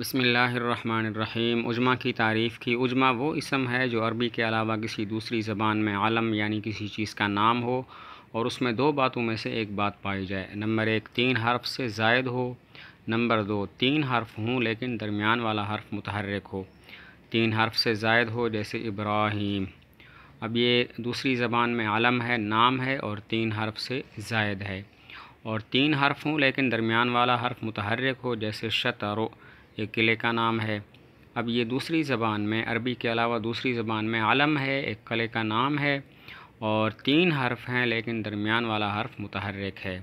बसमीम उजमा की तारीफ़ की उजमा वो इसम है जो अरबी के अलावा किसी दूसरी ज़बान में आलम यानी किसी चीज़ का नाम हो और उसमें दो बातों में से एक बात पाई जाए नंबर एक तीन हर्फ से जायद हो नंबर दो तीन हर्फ हों लेकिन दरमियान वाला हर्फ मुतहरक हो तीन हर्फ से जायद हो जैसे इब्राहिम अब ये दूसरी ज़बान में आलम है नाम है और तीन हर्फ से जायद है और तीन हर्फ हों लेकिन दरमियान वाला हर्फ मुतहरक हो जैसे शतर ये किले का नाम है अब ये दूसरी ज़बान में अरबी के अलावा दूसरी ज़बान में आलम है एक कले का नाम है और तीन हर्फ हैं लेकिन दरमियान वाला हर्फ मुतहरक है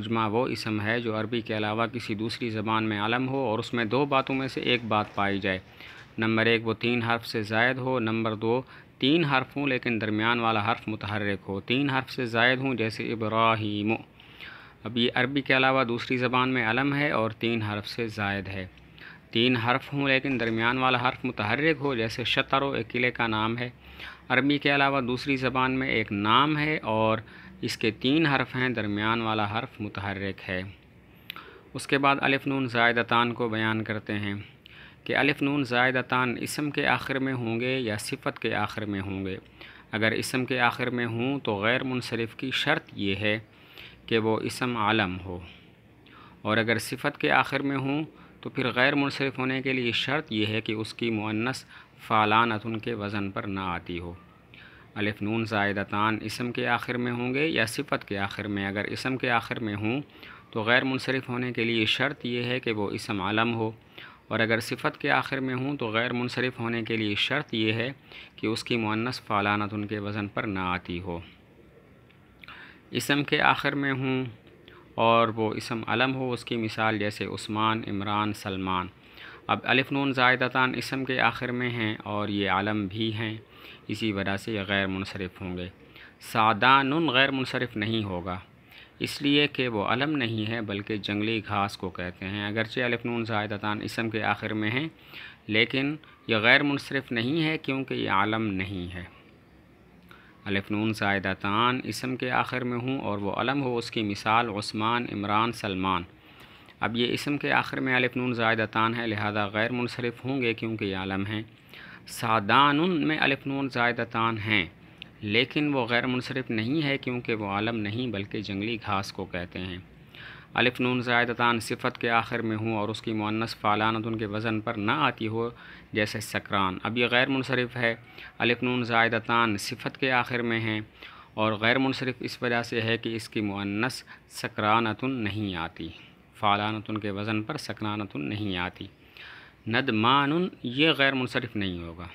उजमा वो इसम है जो अरबी के अलावा किसी दूसरी ज़बान में आलम हो और उसमें दो बातों में से एक बात पाई जाए नंबर एक वो तीन हर्फ से जायद हो नंबर दो तीन हर्फ हों लेकिन दरमियान वाला हर्फ मुतहरक हो तीन हर्फ से जायद हों जैसे इब्राहिम अब ये अरबी के अलावा दूसरी ज़बान में अलम है और तीन हर्फ से जायद है तीन हर्फ हों लेकिन दरमियान वाला हर्फ मुतहरक हो जैसे शतर एक किले का नाम है अरबी के अलावा दूसरी ज़बान में एक नाम है और इसके तीन हर्फ हैं दरमियान वाला हर्फ मुतहरक है उसके बाद अलिफ नून ज़ायदतान को बयान करते हैं कि अलिफ नून ज़ायदतान इसम के आखिर में होंगे या सिफत के आखिर में होंगे अगर इसम के आखिर में हों तो गैर मुनसरफ की शर्त यह है कि वो इसम आलम हो और अगर सिफत के आखिर में हों तो फिर गैर मुनसरफ होने के लिए शर्त यह है कि उसकी मुनस फ़ालानत के वज़न पर ना आती हो अलिफ नून ज़ायदतान इसम के आखिर में होंगे या सिफत के आखिर में अगर इसम के आखिर में हों तो गैर मुनसरफ होने के लिए शर्त यह है कि वो इसम आलम हो और अगर सिफत के आखिर में हूँ तो गैर मुनसरफ होने के लिए शर्त यह है कि उसकी मुनस फ़ालानत उनके वज़न पर ना आती हो इसम के आखिर में हूँ और वो इसम अलम हो उसकी मिसाल जैसे उस्मान इमरान सलमान अब अलिफ नून ज़ायदातान इसम के आखिर में हैं और ये आलम भी हैं इसी वजह से ये गैर मुनसरफ होंगे सादान गैर मुनसरफ नहीं होगा इसलिए कि वो अलम नहीं है बल्कि जंगली घास को कहते हैं अगरचे अलिफ नून ज़ायदातान इसम के आखिर में हैं लेकिन यह गैर मुनसरफ नहीं है क्योंकि ये आलम नहीं है अलफ़नून ज़ायदातान इसम के आखिर में हूँ और वो अलम हो उसकी मिसाल उस्मान इमरान सलमान अब ये इसम के आखिर में अलफ़नून ज़ायदातान है लिहाजा गैर मुनसरफ होंगे क्योंकि ये आलम हैं सादान में अलफ़नून ज़ायदातान हैं लेकिन वो गैर मुनसरफ नहीं है क्योंकि वो आलम नहीं बल्कि जंगली घास को कहते हैं अलिफ नून ज़ायदतान सिफत के आखिर में हों और उसकी मुनस फ़ालानत उनके वज़न पर ना आती हो जैसे सकरान अब यह गैर मुनसरफ है अलिफ नून ज़ायदतान सिफत के आखिर में हैं और गैर मुनसरफ इस वजह से है कि इसकी मुनस सकरानतन नहीं आती फ़ालानतन के वज़न पर सकरानतन नहीं आती मान ये गैर मुनसरफ नहीं होगा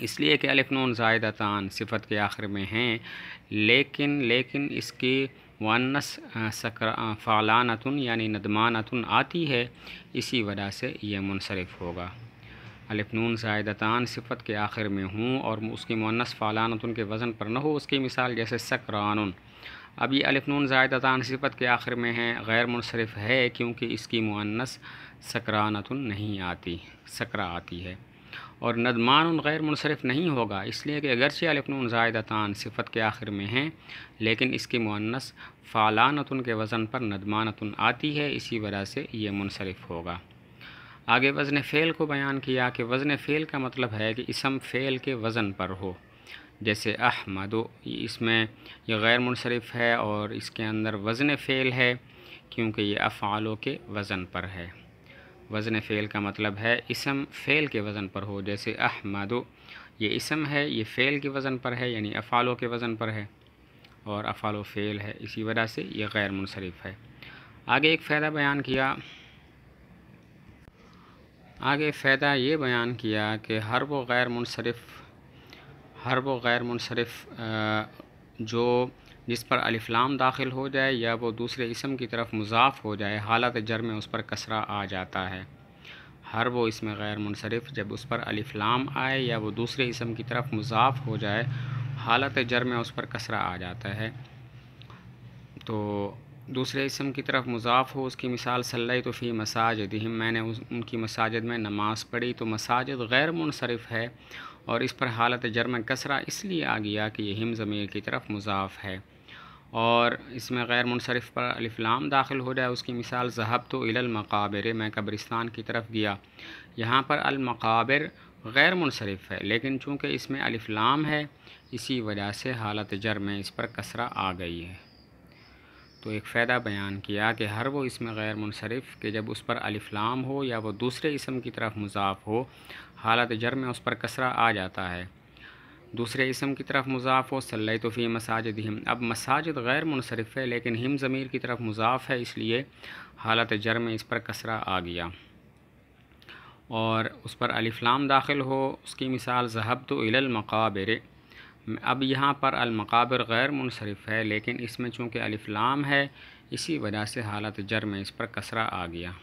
इसलिए कि अलिफ नून ज़ायदतान सिफत के आखिर में हैं लेकिन लेकिन इसकी वानस सकर यानि यानी नदमानतन आती है इसी वजह से यह मुनसरफ होगा अलफनून जायदतान सिफत के आखिर में हूँ और उसकी मुनस फ़ालानतन के वज़न पर न हो उसकी मिसाल जैसे सकरान अब ये अलफनून जायदतान सिफत के आखिर में है गैर मुनसरफ है क्योंकि इसकी मुनस सकरानतन नहीं आती सकरा आती है और नदमान गैर मुनसरफ नहीं होगा इसलिए कि अगरचे अलफन जायदतान सिफत के आखिर में हैं लेकिन इसकी मुनस फ़ालानतन के वज़न पर नदमानतन आती है इसी वजह से ये मुनसरफ होगा आगे वज़न फ़ेल को बयान किया कि वज़न फ़ेल का मतलब है कि इसम फ़ेल के वज़न पर हो जैसे अहमद इसमें यह गैर मुनसरफ है और इसके अंदर वज़न फ़ेल है क्योंकि ये अफ़ालों के वज़न पर है वज़न फ़ेल का मतलब है इसम फ़ेल के वज़न पर हो जैसे अहमदो ये इसम है ये फ़ेल के वज़न पर है यानी अफ़ालों के वज़न पर है और अफ़ालो फ़ेल है इसी वजह से ये गैर मुनसरफ है आगे एक फ़ायदा बयान किया आगे फ़ायदा ये बयान किया कि हर वो गैर मुनसरफ हर वो गैर मुनसरफ जो जिस पर अलिफ्लाम दाखिल हो जाए या वो दूसरे इसम की तरफ मुजाफ हो जाए हालत जर में उस पर कसरा आ जाता है हर वो इसमें गैर मुनसरफ जब उस पर अलिफ्लाम आए या वो दूसरे इसम की तरफ मुजाफ हो जाए हालत जर में उस पर कसरा आ जाता है तो दूसरे इसम की तरफ मुजाफ हो उसकी मिसाल सल्लई तो फ़ी मसाजद ही मैंने उस, उनकी मसाजद में नमाज़ पढ़ी तो मसाजद गैर मुनसरफ है और इस पर हालत जर में कसरा इसलिए आ गया कि यह हिम ज़मीर की तरफ मुजाफ है और इसमें गैर मुनसरफ पर अलफ़लाम दाखिल हो जाए उसकी मिसाल जहब तो इलमक़ाबिर मैं कब्रिस्तान की तरफ गया यहाँ पर अलमक़ाबिर गैर मुनसरफ है लेकिन चूँकि इसमें अलफ़लाम है इसी वजह से हालत जर में इस पर कसरा आ गई है तो एक फ़ायदा बयान किया कि हर वो इसमें गैर मुनसरफ के जब उस पर अलफलाम हो या वो दूसरे इसम की तरफ मुजाफ हो हालत जर में उस पर कसरा आ जाता है दूसरे इसम की तरफ मुजाफ़ हो सल तो फ़ी मसाजद हिम अब मसाजद गैर मुनसरफ है लेकिन हिम ज़मीर की तरफ मुजाफ़ है इसलिए हालत जर में इस पर कसरा आ गया और उस पर अलिफ्लाम दाखिल हो उसकी मिसाल जहब तो मक़ाबिर अब यहाँ पर अलमक़ाबिर गैर मुनसरफ है लेकिन इसमें चूँकि अलिफ्लाम है इसी वजह से हालत जर में इस पर कसरा आ गया